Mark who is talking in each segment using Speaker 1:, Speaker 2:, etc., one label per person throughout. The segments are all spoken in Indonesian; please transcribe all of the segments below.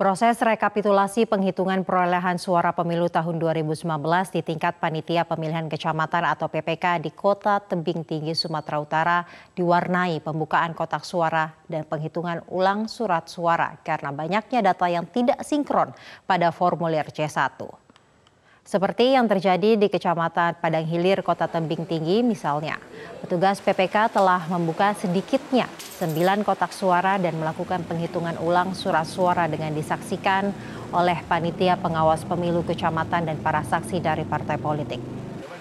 Speaker 1: Proses rekapitulasi penghitungan perolehan suara pemilu tahun 2019 di tingkat panitia pemilihan kecamatan atau PPK di Kota Tebing Tinggi Sumatera Utara diwarnai pembukaan kotak suara dan penghitungan ulang surat suara karena banyaknya data yang tidak sinkron pada formulir C1. Seperti yang terjadi di Kecamatan Padang Hilir, Kota Tebing Tinggi misalnya. Petugas PPK telah membuka sedikitnya 9 kotak suara dan melakukan penghitungan ulang surat suara dengan disaksikan oleh Panitia Pengawas Pemilu Kecamatan dan para saksi dari partai politik.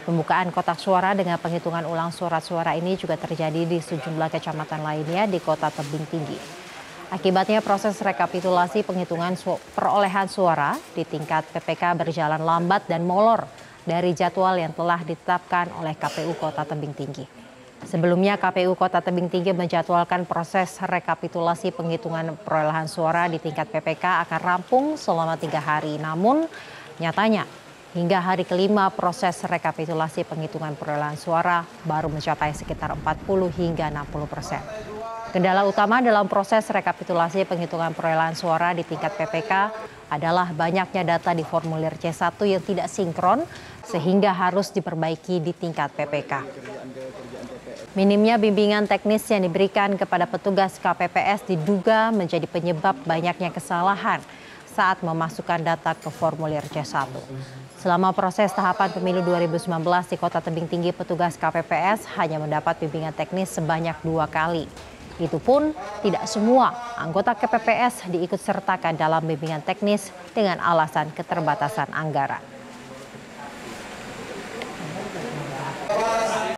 Speaker 1: Pembukaan kotak suara dengan penghitungan ulang surat suara ini juga terjadi di sejumlah kecamatan lainnya di Kota Tebing Tinggi. Akibatnya proses rekapitulasi penghitungan su perolehan suara di tingkat PPK berjalan lambat dan molor dari jadwal yang telah ditetapkan oleh KPU Kota Tebing Tinggi. Sebelumnya KPU Kota Tebing Tinggi menjadwalkan proses rekapitulasi penghitungan perolehan suara di tingkat PPK akan rampung selama tiga hari. Namun nyatanya hingga hari kelima proses rekapitulasi penghitungan perolehan suara baru mencapai sekitar 40 hingga 60 persen. Kendala utama dalam proses rekapitulasi penghitungan perolehan suara di tingkat PPK adalah banyaknya data di formulir C1 yang tidak sinkron sehingga harus diperbaiki di tingkat PPK. Minimnya bimbingan teknis yang diberikan kepada petugas KPPS diduga menjadi penyebab banyaknya kesalahan saat memasukkan data ke formulir C1. Selama proses tahapan pemilu 2019 di Kota Tebing Tinggi, petugas KPPS hanya mendapat bimbingan teknis sebanyak dua kali. Itu pun tidak semua anggota KPPS diikutsertakan dalam bimbingan teknis dengan alasan keterbatasan anggaran.